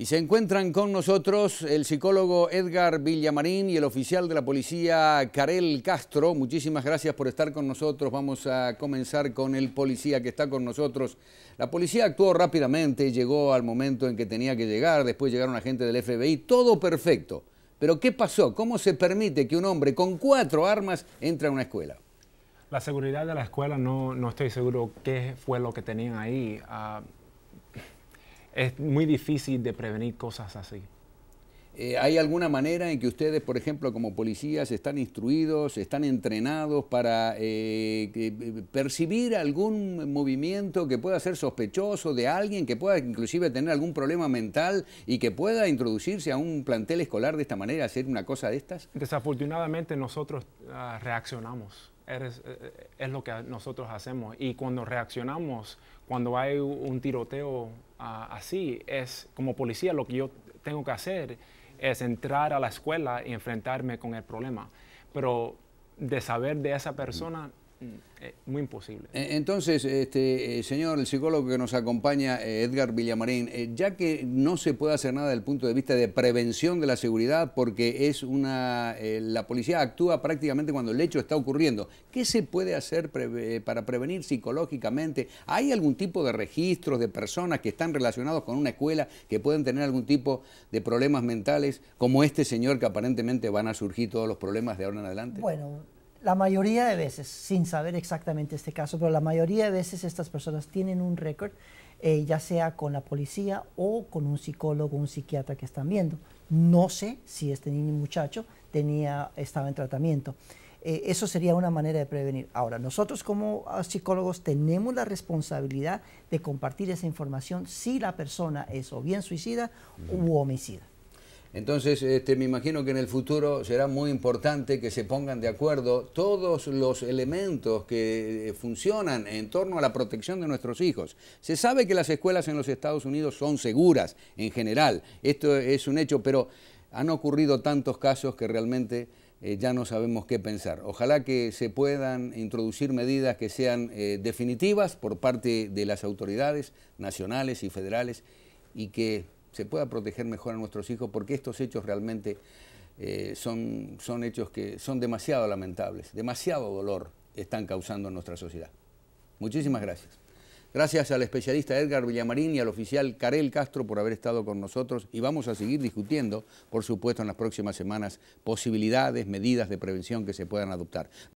Y se encuentran con nosotros el psicólogo Edgar Villamarín y el oficial de la policía Karel Castro. Muchísimas gracias por estar con nosotros. Vamos a comenzar con el policía que está con nosotros. La policía actuó rápidamente, llegó al momento en que tenía que llegar, después llegaron agentes del FBI, todo perfecto. Pero ¿qué pasó? ¿Cómo se permite que un hombre con cuatro armas entre a una escuela? La seguridad de la escuela no, estoy seguro qué fue lo que tenían ahí. Ah, es muy difícil de prevenir cosas así. Eh, ¿Hay alguna manera en que ustedes, por ejemplo, como policías, están instruidos, están entrenados para eh, eh, percibir algún movimiento que pueda ser sospechoso de alguien, que pueda inclusive tener algún problema mental y que pueda introducirse a un plantel escolar de esta manera, hacer una cosa de estas? Desafortunadamente nosotros ah, reaccionamos. es lo que nosotros hacemos. Y cuando reaccionamos, cuando hay un tiroteo así, es como policía lo que yo tengo que hacer es entrar a la escuela y enfrentarme con el problema. Pero de saber de esa persona eh, muy imposible. E-, entonces, este, eh, señor, el psicólogo que nos acompaña, eh, Edgar Villamarín, ya que no se puede hacer nada desde el punto de vista de prevención de la seguridad, porque es una, la policía actúa prácticamente cuando el hecho está ocurriendo, ¿qué se puede hacer para prevenir psicológicamente? ¿Hay algún tipo de registros de personas que están relacionados con una escuela que pueden tener algún tipo de problemas mentales, como este señor que aparentemente van a surgir todos los problemas de ahora en adelante? Bueno, la mayoría de veces, sin saber exactamente este caso, pero la mayoría de veces estas personas tienen un récord, eh, ya sea con la policía o con un psicólogo, un psiquiatra que están viendo. No sé si este niño muchacho tenía, estaba en tratamiento. Eh, eso sería una manera de prevenir. Ahora, nosotros como ah, psicólogos tenemos la responsabilidad de compartir esa información si la persona es o bien suicida u homicida. Entonces, este, me imagino que en el futuro será muy importante que se pongan de acuerdo todos los elementos que eh, funcionan en torno a la protección de nuestros hijos. Se sabe que las escuelas en los Estados Unidos son seguras en general, esto es un hecho, pero han ocurrido tantos casos que realmente eh, ya no sabemos qué pensar. Ojalá que se puedan introducir medidas que sean eh, definitivas por parte de las autoridades nacionales y federales y que se pueda proteger mejor a nuestros hijos, porque estos hechos realmente eh, son, son hechos que son demasiado lamentables, demasiado dolor están causando en nuestra sociedad. Muchísimas gracias. Gracias al especialista Edgar Villamarín y al oficial Karel Castro por haber estado con nosotros y vamos a seguir discutiendo, por supuesto, en las próximas semanas posibilidades, medidas de prevención que se puedan adoptar.